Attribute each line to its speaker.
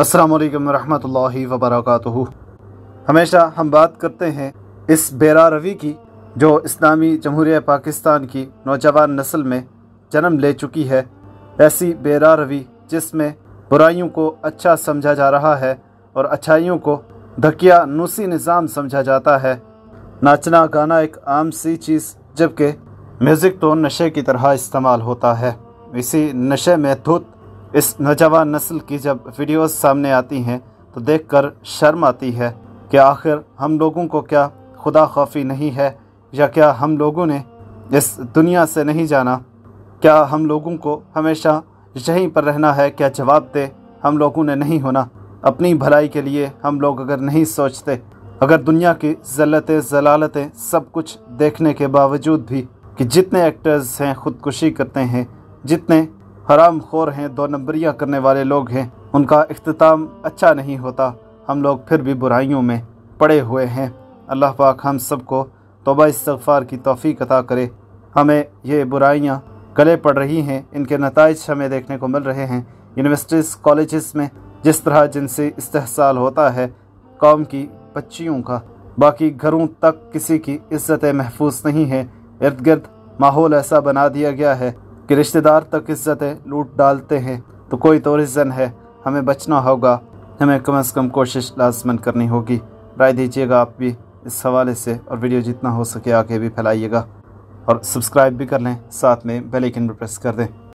Speaker 1: असलकम वालेकुम रहमतुल्लाहि हमेशा हम बात करते हैं इस बेरा रवि की जो इस्लामी जमहूर पाकिस्तान की नौजवान नस्ल में जन्म ले चुकी है ऐसी बेरा रवि जिसमें बुराइयों को अच्छा समझा जा रहा है और अच्छाइयों को धकिया नूसी निज़ाम समझा जाता है नाचना गाना एक आम सी चीज़ जबकि म्यूज़िक तो नशे की तरह इस्तेमाल होता है इसी नशे में धुत इस नौजवान नस्ल की जब वीडियोस सामने आती हैं तो देखकर शर्म आती है कि आखिर हम लोगों को क्या खुदा खौफी नहीं है या क्या हम लोगों ने इस दुनिया से नहीं जाना क्या हम लोगों को हमेशा यहीं पर रहना है क्या जवाब दे हम लोगों ने नहीं होना अपनी भलाई के लिए हम लोग अगर नहीं सोचते अगर दुनिया की जल्लतें जलालतें सब कुछ देखने के बावजूद भी कि जितने एक्टर्स हैं ख़ुदकुशी करते हैं जितने हराम खोर हैं दो नंबरियाँ करने वाले लोग हैं उनका अख्ताम अच्छा नहीं होता हम लोग फिर भी बुराइयों में पड़े हुए हैं अल्लाह पाक हम सब को तोबा इस्तफ़ार की तोफ़ी अदा करे हमें ये बुराइयाँ गले पड़ रही हैं इनके नतज हमें देखने को मिल रहे हैं यूनिवर्सिटीज़ कॉलेज़ में जिस तरह जिनसे इस्तेसाल होता है कौम की बच्चियों का बाकी घरों तक किसी की इज्जत महफूज नहीं है इर्द गिर्द माहौल ऐसा बना दिया गया है कि रिश्तेदार तक इज्जत है लूट डालते हैं तो कोई तो रीज़न है हमें बचना होगा हमें कम अज़ कम कोशिश लाजमन करनी होगी राय दीजिएगा आप भी इस हवाले से और वीडियो जितना हो सके आगे भी फैलाइएगा और सब्सक्राइब भी कर लें साथ में बेल आइकन भी प्रेस कर दें